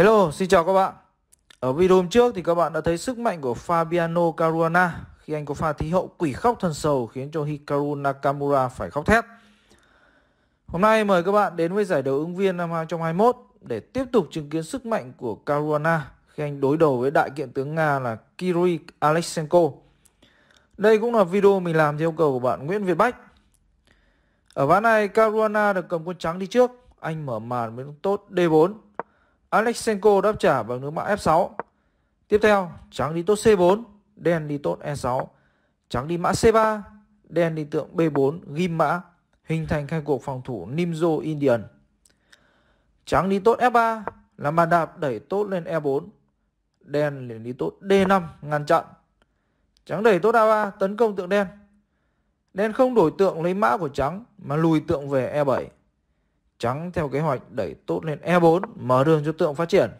Hello, xin chào các bạn. Ở video hôm trước thì các bạn đã thấy sức mạnh của Fabiano Caruana khi anh có pha thí hậu quỷ khóc thần sầu khiến cho Hikaru Nakamura phải khóc thét. Hôm nay mời các bạn đến với giải đấu ứng viên năm 2021 để tiếp tục chứng kiến sức mạnh của Caruana khi anh đối đầu với đại kiện tướng Nga là Kiri Alexenko. Đây cũng là video mình làm theo yêu cầu của bạn Nguyễn Việt Bách. Ở ván này Caruana được cầm quân trắng đi trước, anh mở màn với tốt D4 Alexenko đáp trả bằng nước mã F6. Tiếp theo, trắng đi tốt C4, đen đi tốt E6. Trắng đi mã C3, đen đi tượng B4 ghim mã, hình thành khai cuộc phòng thủ Nimzo Indian. Trắng đi tốt F3 là bàn đạp đẩy tốt lên E4. Đen liền đi tốt D5 ngăn chặn. Trắng đẩy tốt A3 tấn công tượng đen. Đen không đổi tượng lấy mã của trắng mà lùi tượng về E7. Trắng theo kế hoạch đẩy tốt lên E4 mở đường cho tượng phát triển.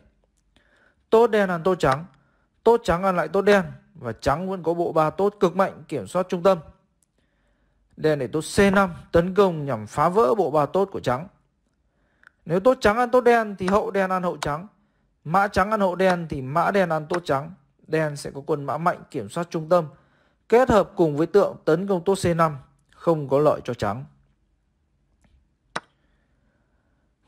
Tốt đen ăn tốt trắng, tốt trắng ăn lại tốt đen và trắng vẫn có bộ ba tốt cực mạnh kiểm soát trung tâm. Đen để tốt C5 tấn công nhằm phá vỡ bộ ba tốt của trắng. Nếu tốt trắng ăn tốt đen thì hậu đen ăn hậu trắng. Mã trắng ăn hậu đen thì mã đen ăn tốt trắng. Đen sẽ có quân mã mạnh kiểm soát trung tâm kết hợp cùng với tượng tấn công tốt C5 không có lợi cho trắng.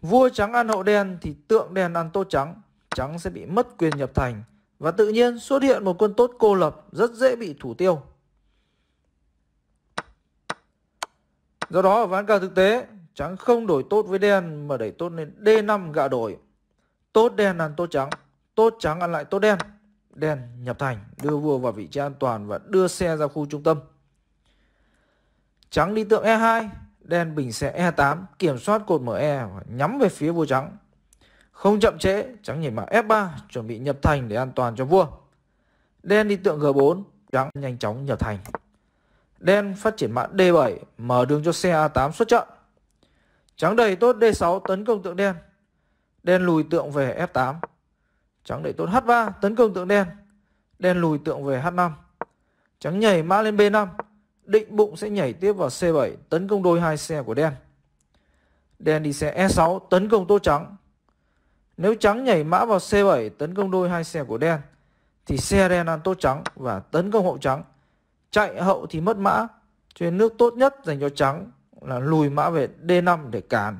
Vua trắng ăn hậu đen thì tượng đen ăn tốt trắng, trắng sẽ bị mất quyền nhập thành và tự nhiên xuất hiện một quân tốt cô lập rất dễ bị thủ tiêu. Do đó ở ván cờ thực tế, trắng không đổi tốt với đen mà đẩy tốt lên D5 gạ đổi. Tốt đen ăn tốt trắng, tốt trắng ăn lại tốt đen. Đen nhập thành, đưa vua vào vị trí an toàn và đưa xe ra khu trung tâm. Trắng đi tượng E2, đen bình xe E8 kiểm soát cột ME và nhắm về phía vua trắng. Không chậm trễ, trắng nhảy mã F3 chuẩn bị nhập thành để an toàn cho vua. Đen đi tượng G4, trắng nhanh chóng nhập thành. Đen phát triển mã D7 mở đường cho xe A8 xuất trận. Trắng đẩy tốt D6 tấn công tượng đen. Đen lùi tượng về F8. Trắng đẩy tốt H3 tấn công tượng đen. Đen lùi tượng về H5. Trắng nhảy mã lên B5 định bụng sẽ nhảy tiếp vào C7 tấn công đôi hai xe của đen. Đen đi xe E6 tấn công tô trắng. Nếu trắng nhảy mã vào C7 tấn công đôi hai xe của đen thì xe đen ăn tô trắng và tấn công hậu trắng. Chạy hậu thì mất mã, cho nên nước tốt nhất dành cho trắng là lùi mã về D5 để cản.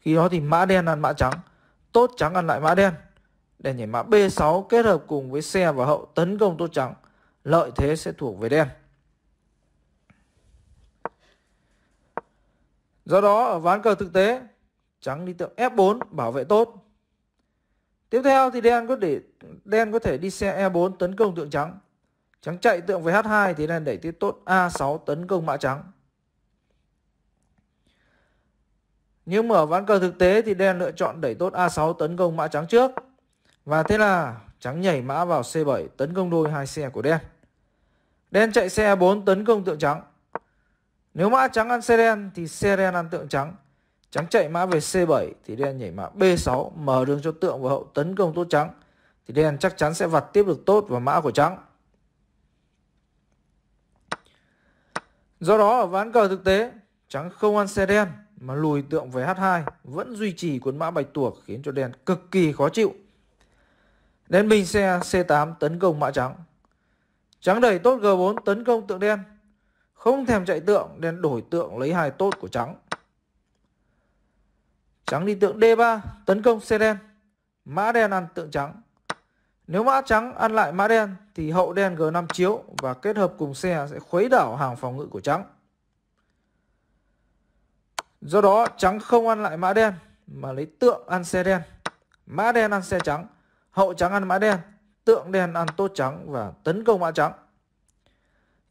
Khi đó thì mã đen ăn mã trắng, tốt trắng ăn lại mã đen. Đen nhảy mã B6 kết hợp cùng với xe và hậu tấn công tô trắng, lợi thế sẽ thuộc về đen. Do đó ở ván cờ thực tế, trắng đi tượng F4 bảo vệ tốt. Tiếp theo thì đen có để đen có thể đi xe E4 tấn công tượng trắng. Trắng chạy tượng về H2 thì đen đẩy tiếp tốt A6 tấn công mã trắng. Nhưng mở ván cờ thực tế thì đen lựa chọn đẩy tốt A6 tấn công mã trắng trước. Và thế là trắng nhảy mã vào C7 tấn công đôi hai xe của đen. Đen chạy xe 4 e tấn công tượng trắng. Nếu mã trắng ăn xe đen thì xe đen ăn tượng trắng. Trắng chạy mã về C7 thì đen nhảy mã B6 mở đường cho tượng và hậu tấn công tốt trắng. Thì đen chắc chắn sẽ vặt tiếp được tốt và mã của trắng. Do đó ở ván cờ thực tế, trắng không ăn xe đen mà lùi tượng về H2 vẫn duy trì cuốn mã bạch tuộc khiến cho đen cực kỳ khó chịu. Đen bình xe C8 tấn công mã trắng. Trắng đẩy tốt G4 tấn công tượng đen không thèm chạy tượng nên đổi tượng lấy hai tốt của trắng. Trắng đi tượng D3 tấn công xe đen. Mã đen ăn tượng trắng. Nếu mã trắng ăn lại mã đen thì hậu đen G5 chiếu và kết hợp cùng xe sẽ khuấy đảo hàng phòng ngự của trắng. Do đó trắng không ăn lại mã đen mà lấy tượng ăn xe đen. Mã đen ăn xe trắng, hậu trắng ăn mã đen, tượng đen ăn tốt trắng và tấn công mã trắng.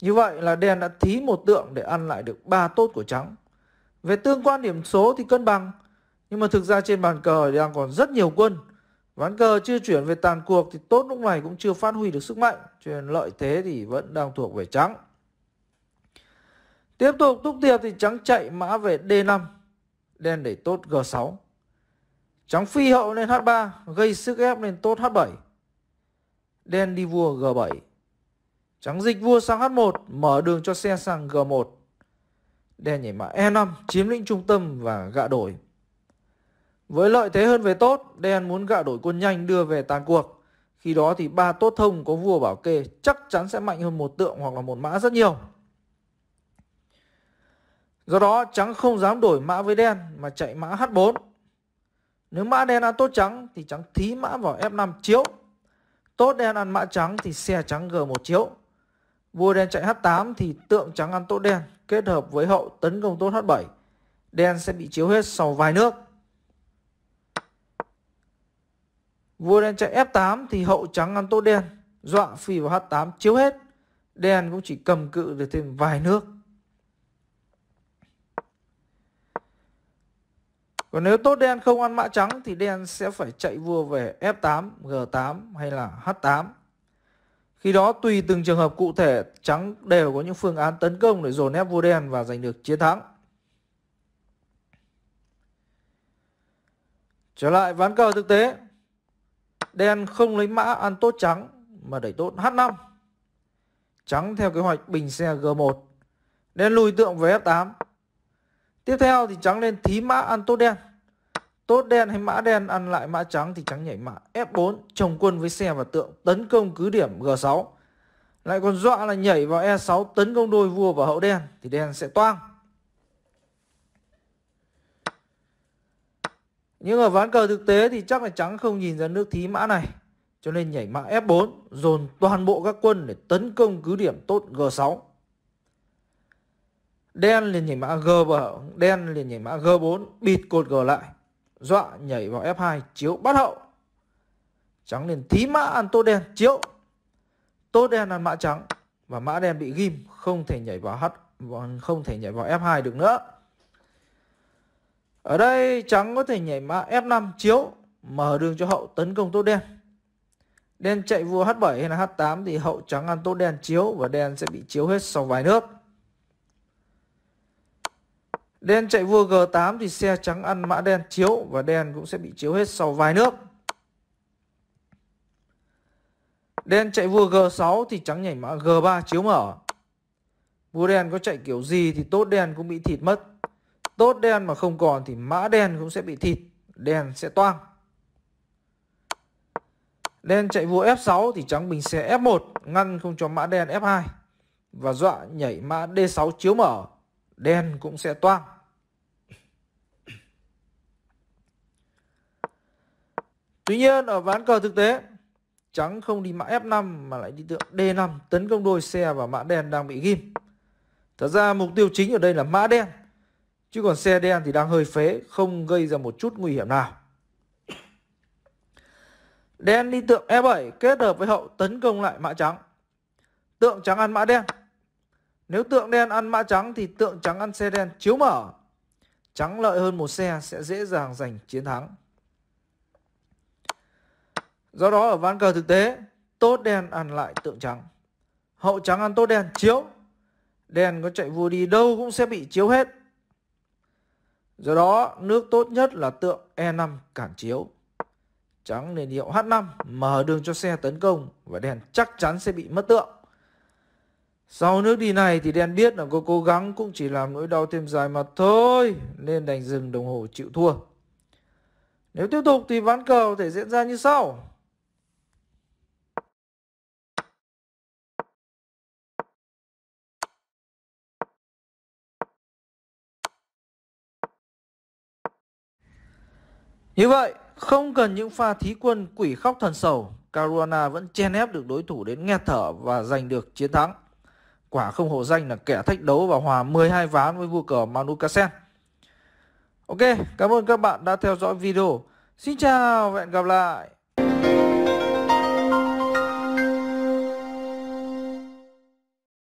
Như vậy là đen đã thí một tượng để ăn lại được ba tốt của trắng. Về tương quan điểm số thì cân bằng, nhưng mà thực ra trên bàn cờ đang còn rất nhiều quân. Ván cờ chưa chuyển về tàn cuộc thì tốt lúc này cũng chưa phát huy được sức mạnh, cho nên lợi thế thì vẫn đang thuộc về trắng. Tiếp tục túc tiệp thì trắng chạy mã về D5, đen để tốt G6. Trắng phi hậu lên H3, gây sức ép lên tốt H7. Đen đi vua G7. Trắng dịch vua sang H1 mở đường cho xe sang G1. Đen nhảy mã E5 chiếm lĩnh trung tâm và gạ đổi. Với lợi thế hơn về tốt, đen muốn gạ đổi quân nhanh đưa về tàn cuộc. Khi đó thì ba tốt thông có vua bảo kê chắc chắn sẽ mạnh hơn một tượng hoặc là một mã rất nhiều. Do đó trắng không dám đổi mã với đen mà chạy mã H4. Nếu mã đen ăn tốt trắng thì trắng thí mã vào F5 chiếu. Tốt đen ăn mã trắng thì xe trắng G1 chiếu. Vua đen chạy H8 thì tượng trắng ăn tốt đen kết hợp với hậu tấn công tốt H7. Đen sẽ bị chiếu hết sau vài nước. Vua đen chạy F8 thì hậu trắng ăn tốt đen dọa phi vào H8 chiếu hết. Đen cũng chỉ cầm cự được thêm vài nước. Còn nếu tốt đen không ăn mã trắng thì đen sẽ phải chạy vua về F8, G8 hay là H8. Khi đó tùy từng trường hợp cụ thể, trắng đều có những phương án tấn công để dồn ép vua đen và giành được chiến thắng. Trở lại ván cờ thực tế, đen không lấy mã ăn tốt trắng mà đẩy tốt H5. Trắng theo kế hoạch bình xe G1, đen lùi tượng về F8. Tiếp theo thì trắng lên thí mã ăn tốt đen. Tốt đen hay mã đen ăn lại mã trắng thì trắng nhảy mã F4 chồng quân với xe và tượng tấn công cứ điểm G6. Lại còn dọa là nhảy vào E6 tấn công đôi vua và hậu đen thì đen sẽ toang. Nhưng ở ván cờ thực tế thì chắc là trắng không nhìn ra nước thí mã này. Cho nên nhảy mã F4 dồn toàn bộ các quân để tấn công cứ điểm tốt G6. Đen liền nhảy mã G và đen liền nhảy mã G4 bịt cột G lại dọa nhảy vào F2 chiếu bắt hậu. Trắng liền thí mã ăn tô đen chiếu. Tô đen ăn mã trắng và mã đen bị ghim không thể nhảy vào H không thể nhảy vào F2 được nữa. Ở đây trắng có thể nhảy mã F5 chiếu mở đường cho hậu tấn công tô đen. Đen chạy vua H7 hay là H8 thì hậu trắng ăn tô đen chiếu và đen sẽ bị chiếu hết sau vài nước. Đen chạy vua G8 thì xe trắng ăn mã đen chiếu và đen cũng sẽ bị chiếu hết sau vài nước. Đen chạy vua G6 thì trắng nhảy mã G3 chiếu mở. Vua đen có chạy kiểu gì thì tốt đen cũng bị thịt mất. Tốt đen mà không còn thì mã đen cũng sẽ bị thịt. Đen sẽ toang. Đen chạy vua F6 thì trắng bình xe F1 ngăn không cho mã đen F2 và dọa nhảy mã D6 chiếu mở. Đen cũng sẽ toang. Tuy nhiên ở ván cờ thực tế Trắng không đi mã F5 mà lại đi tượng D5 tấn công đôi xe và mã đen đang bị ghim. Thật ra mục tiêu chính ở đây là mã đen. Chứ còn xe đen thì đang hơi phế, không gây ra một chút nguy hiểm nào. Đen đi tượng E7 kết hợp với hậu tấn công lại mã trắng. Tượng trắng ăn mã đen. Nếu tượng đen ăn mã trắng thì tượng trắng ăn xe đen chiếu mở. Trắng lợi hơn một xe sẽ dễ dàng giành chiến thắng. Do đó ở ván cờ thực tế, tốt đen ăn lại tượng trắng. Hậu trắng ăn tốt đen chiếu. Đen có chạy vua đi đâu cũng sẽ bị chiếu hết. Do đó, nước tốt nhất là tượng E5 cản chiếu. Trắng nên hiệu H5 mở đường cho xe tấn công và đen chắc chắn sẽ bị mất tượng. Sau nước đi này thì đen biết là có cố gắng cũng chỉ làm nỗi đau thêm dài mà thôi, nên đành dừng đồng hồ chịu thua. Nếu tiếp tục thì ván cờ có thể diễn ra như sau. Như vậy, không cần những pha thí quân quỷ khóc thần sầu, Caruana vẫn chen ép được đối thủ đến nghe thở và giành được chiến thắng. Quả không hổ danh là kẻ thách đấu và hòa 12 ván với vua cờ Manu Kasen. Ok, cảm ơn các bạn đã theo dõi video. Xin chào và hẹn gặp lại.